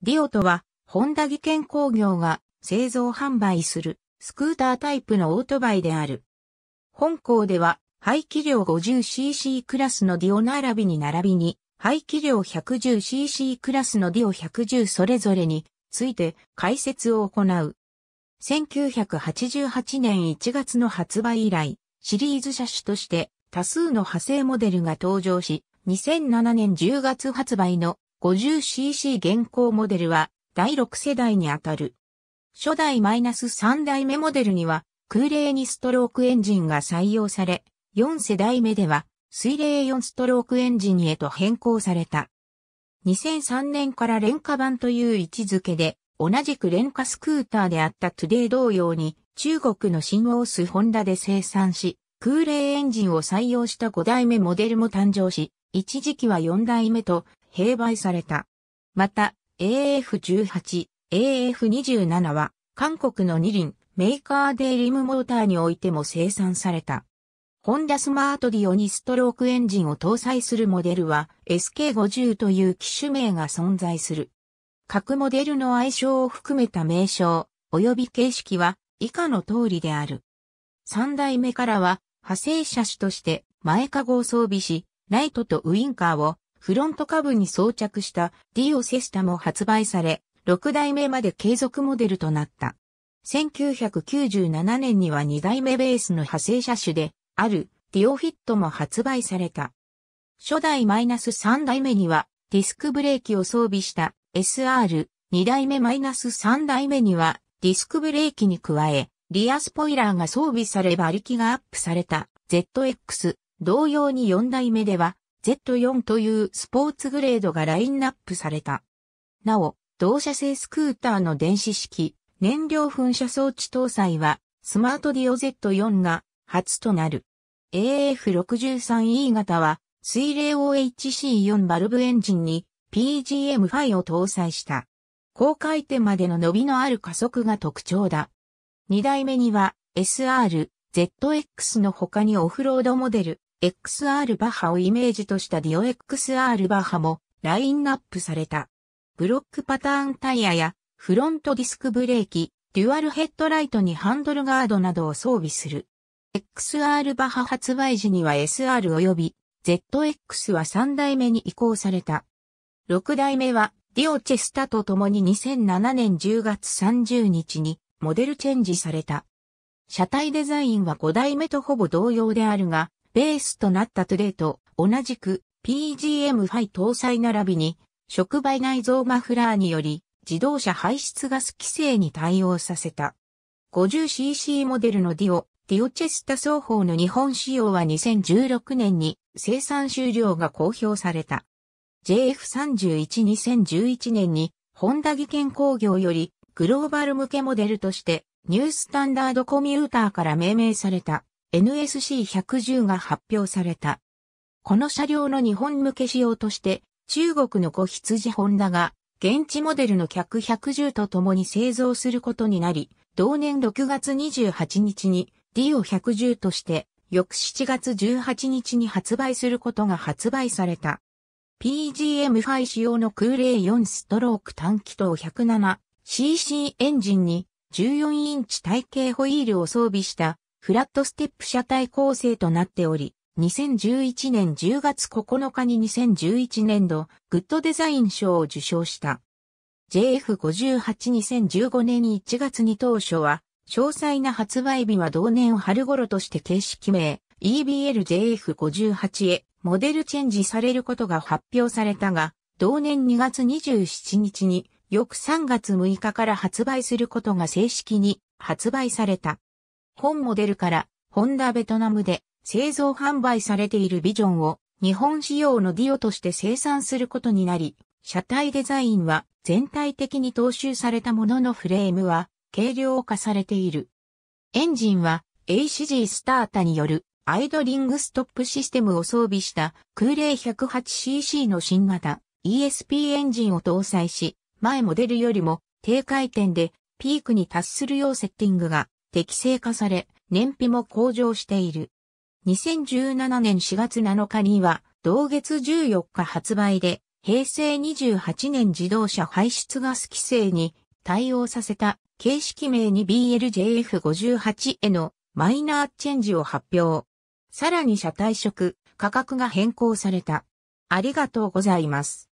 ディオとは、ホンダ技研工業が製造販売するスクータータイプのオートバイである。本校では、排気量 50cc クラスのディオ並びに並びに、排気量 110cc クラスのディオ110それぞれについて解説を行う。1988年1月の発売以来、シリーズ車種として多数の派生モデルが登場し、2007年10月発売の 50cc 現行モデルは第6世代にあたる。初代マイナス3代目モデルには空冷2ストロークエンジンが採用され、4世代目では水冷4ストロークエンジンへと変更された。2003年から廉価版という位置づけで、同じく廉価スクーターであったトゥデイ同様に、中国の新オースホンダで生産し、空冷エンジンを採用した5代目モデルも誕生し、一時期は4代目と併売された。また、AF18、AF27 は、韓国の二輪、メーカーデイリムモーターにおいても生産された。ホンダスマートディオにストロークエンジンを搭載するモデルは SK50 という機種名が存在する。各モデルの愛称を含めた名称、及び形式は以下の通りである。三代目からは派生車種として前かごを装備し、ライトとウインカーをフロント下部に装着したディオセスタも発売され、6代目まで継続モデルとなった。1997年には2代目ベースの派生車種で、あるディオフィットも発売された。初代マイナス3代目には、ディスクブレーキを装備した SR、2代目マイナス3代目には、ディスクブレーキに加え、リアスポイラーが装備され馬力がアップされた ZX、同様に4代目では、Z4 というスポーツグレードがラインナップされた。なお、同社製スクーターの電子式燃料噴射装置搭載はスマートディオ Z4 が初となる。AF63E 型は水冷 OHC4 バルブエンジンに PGM5 を搭載した。高回転までの伸びのある加速が特徴だ。2台目には SR、ZX の他にオフロードモデル、XR バッハをイメージとしたディオ XR バッハもラインナップされた。ブロックパターンタイヤやフロントディスクブレーキ、デュアルヘッドライトにハンドルガードなどを装備する。XR バッハ発売時には SR 及び ZX は3代目に移行された。6代目はディオチェスタと共に2007年10月30日にモデルチェンジされた。車体デザインは5代目とほぼ同様であるが、ベースとなったトゥレイと同じく PGM5 搭載並びに触媒内蔵マフラーにより自動車排出ガス規制に対応させた。50cc モデルのディオ、ディオチェスタ双方の日本仕様は2016年に生産終了が公表された。JF312011 年にホンダ技研工業よりグローバル向けモデルとしてニュースタンダードコミューターから命名された。NSC110 が発表された。この車両の日本向け仕様として、中国の子羊ホンダが、現地モデルの客110と共に製造することになり、同年6月28日に D を110として、翌7月18日に発売することが発売された。PGM5 仕様の空冷4ストローク短気筒 107cc エンジンに14インチ体型ホイールを装備したフラットステップ車体構成となっており、2011年10月9日に2011年度グッドデザイン賞を受賞した。JF582015 年1月に当初は、詳細な発売日は同年春頃として形式名 EBLJF58 へモデルチェンジされることが発表されたが、同年2月27日に翌3月6日から発売することが正式に発売された。本モデルから、ホンダベトナムで製造販売されているビジョンを日本仕様のディオとして生産することになり、車体デザインは全体的に踏襲されたもののフレームは軽量化されている。エンジンは ACG スタータによるアイドリングストップシステムを装備した空冷 108cc の新型 ESP エンジンを搭載し、前モデルよりも低回転でピークに達するようセッティングが適正化され、燃費も向上している。2017年4月7日には、同月14日発売で、平成28年自動車排出ガス規制に対応させた形式名に BLJF58 へのマイナーチェンジを発表。さらに車体色、価格が変更された。ありがとうございます。